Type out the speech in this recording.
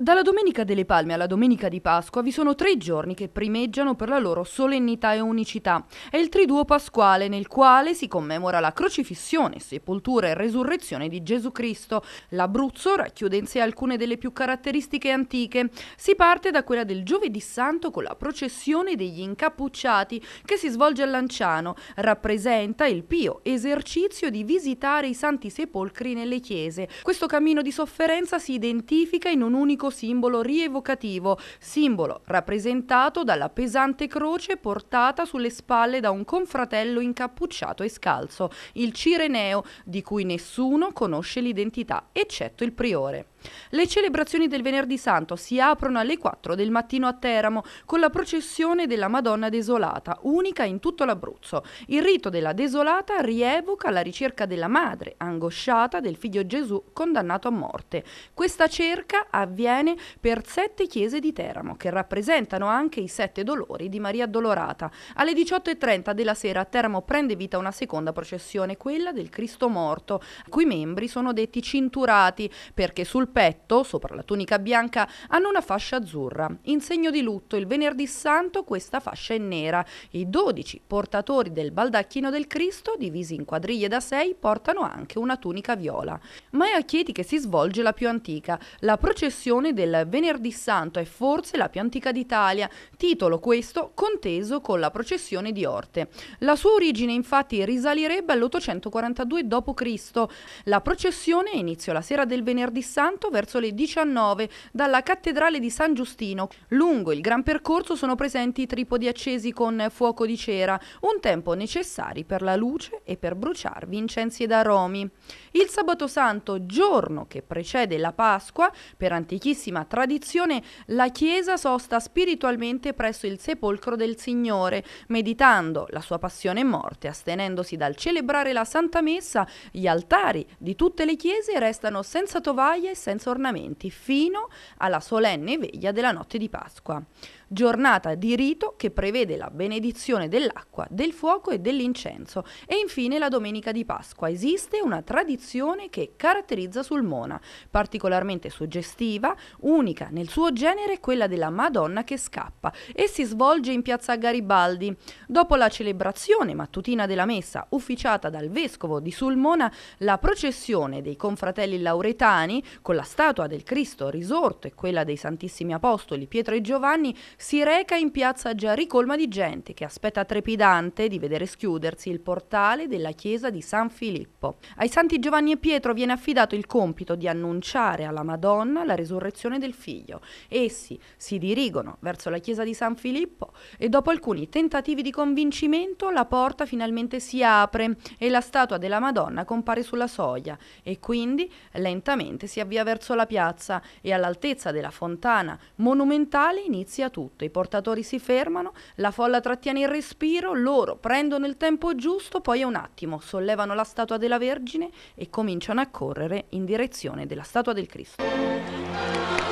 Dalla Domenica delle Palme alla Domenica di Pasqua vi sono tre giorni che primeggiano per la loro solennità e unicità. È il Triduo Pasquale nel quale si commemora la crocifissione, sepoltura e resurrezione di Gesù Cristo. L'Abruzzo racchiude in sé alcune delle più caratteristiche antiche. Si parte da quella del Giovedì Santo con la processione degli incappucciati che si svolge a Lanciano. Rappresenta il pio esercizio di visitare i santi sepolcri nelle chiese. Questo cammino di sofferenza si identifica in un unico antico simbolo rievocativo, simbolo rappresentato dalla pesante croce portata sulle spalle da un confratello incappucciato e scalzo, il Cireneo, di cui nessuno conosce l'identità, eccetto il priore. Le celebrazioni del venerdì santo si aprono alle 4 del mattino a Teramo con la processione della Madonna Desolata, unica in tutto l'Abruzzo. Il rito della Desolata rievoca la ricerca della madre, angosciata del figlio Gesù condannato a morte. Questa cerca avviene bene per sette chiese di Teramo, che rappresentano anche i sette dolori di Maria Addolorata. Alle 18.30 della sera a Teramo prende vita una seconda processione, quella del Cristo morto, a cui membri sono detti cinturati, perché sul petto, sopra la tunica bianca, hanno una fascia azzurra. In segno di lutto, il venerdì santo questa fascia è nera. I dodici portatori del baldacchino del Cristo, divisi in quadriglie da sei, portano anche una tunica viola. Ma è a Chieti che si svolge la più antica, la processione celebrazione del Venerdì Santo è forse la più antica d'Italia, titolo questo conteso con la processione di Orte. La sua origine infatti risalirebbe all'842 d.C. La processione iniziò la sera del Venerdì Santo verso le 19 dalla Cattedrale di San Giustino. Lungo il gran percorso sono presenti tripodi accesi con fuoco di cera, un tempo necessario per la luce e per bruciarvi incensi ed aromi. Il sabato santo, giorno che precede la Pasqua, per antichissimi lunghissima tradizione la Chiesa sosta spiritualmente presso il sepolcro del Signore, meditando la sua passione e morte, astenendosi dal celebrare la Santa Messa, gli altari di tutte le chiese restano senza tovaglie e senza ornamenti fino alla solenne veglia della notte di Pasqua. Giornata di rito che prevede la benedizione dell'acqua, del fuoco e dell'incenso e infine la domenica di Pasqua. Esiste una tradizione che caratterizza Sulmona, particolarmente suggestiva unica nel suo genere è quella della Madonna che scappa e si svolge in piazza Garibaldi. Dopo la celebrazione mattutina della messa, ufficiata dal vescovo di Sulmona, la processione dei confratelli lauretani, con la statua del Cristo risorto e quella dei Santissimi Apostoli Pietro e Giovanni, si reca in piazza già ricolma di gente che aspetta trepidante di vedere schiudersi il portale della chiesa di San Filippo. Ai Santi Giovanni e Pietro viene affidato il compito di annunciare alla Madonna la resurrezione resurrezione del figlio. Essi si dirigono verso la chiesa di San Filippo e dopo alcuni tentativi di convincimento la porta finalmente si apre e la statua della Madonna compare sulla soglia e quindi lentamente si avvia verso la piazza e all'altezza della fontana monumentale inizia tutto. I portatori si fermano, la folla trattiene il respiro, loro prendono il tempo giusto, poi è un attimo, sollevano la statua della Vergine e cominciano a correre in direzione della statua del Cristo. Thank you.